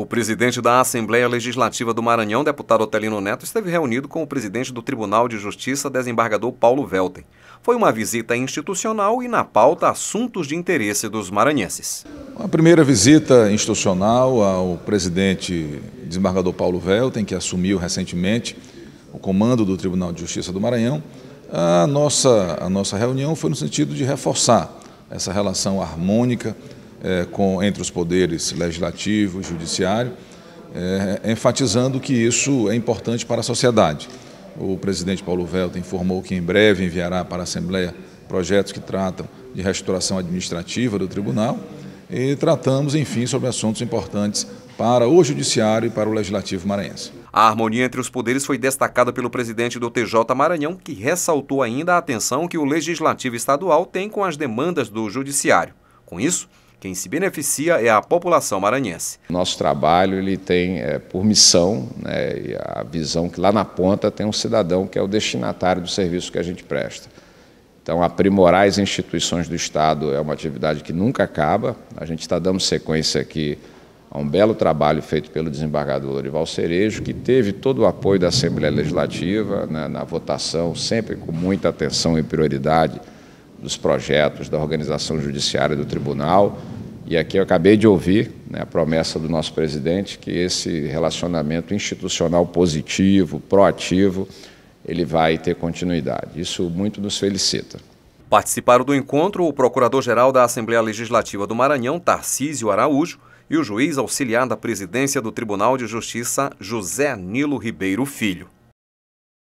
O presidente da Assembleia Legislativa do Maranhão, deputado Otelino Neto, esteve reunido com o presidente do Tribunal de Justiça, desembargador Paulo Velten. Foi uma visita institucional e, na pauta, assuntos de interesse dos maranhenses. A primeira visita institucional ao presidente desembargador Paulo Velten, que assumiu recentemente o comando do Tribunal de Justiça do Maranhão. A nossa, a nossa reunião foi no sentido de reforçar essa relação harmônica é, com, entre os poderes legislativo e judiciário, é, enfatizando que isso é importante para a sociedade. O presidente Paulo Velta informou que em breve enviará para a Assembleia projetos que tratam de restauração administrativa do tribunal e tratamos, enfim, sobre assuntos importantes para o Judiciário e para o Legislativo maranhense. A harmonia entre os poderes foi destacada pelo presidente do TJ Maranhão, que ressaltou ainda a atenção que o Legislativo Estadual tem com as demandas do Judiciário. Com isso, quem se beneficia é a população maranhense. Nosso trabalho ele tem é, por missão né, a visão que lá na ponta tem um cidadão que é o destinatário do serviço que a gente presta. Então, aprimorar as instituições do Estado é uma atividade que nunca acaba. A gente está dando sequência aqui a um belo trabalho feito pelo desembargador Lorival Cerejo, que teve todo o apoio da Assembleia Legislativa né, na votação, sempre com muita atenção e prioridade dos projetos da organização judiciária do tribunal. E aqui eu acabei de ouvir né, a promessa do nosso presidente que esse relacionamento institucional positivo, proativo, ele vai ter continuidade. Isso muito nos felicita. Participaram do encontro o Procurador-Geral da Assembleia Legislativa do Maranhão, Tarcísio Araújo, e o juiz auxiliar da presidência do Tribunal de Justiça, José Nilo Ribeiro Filho.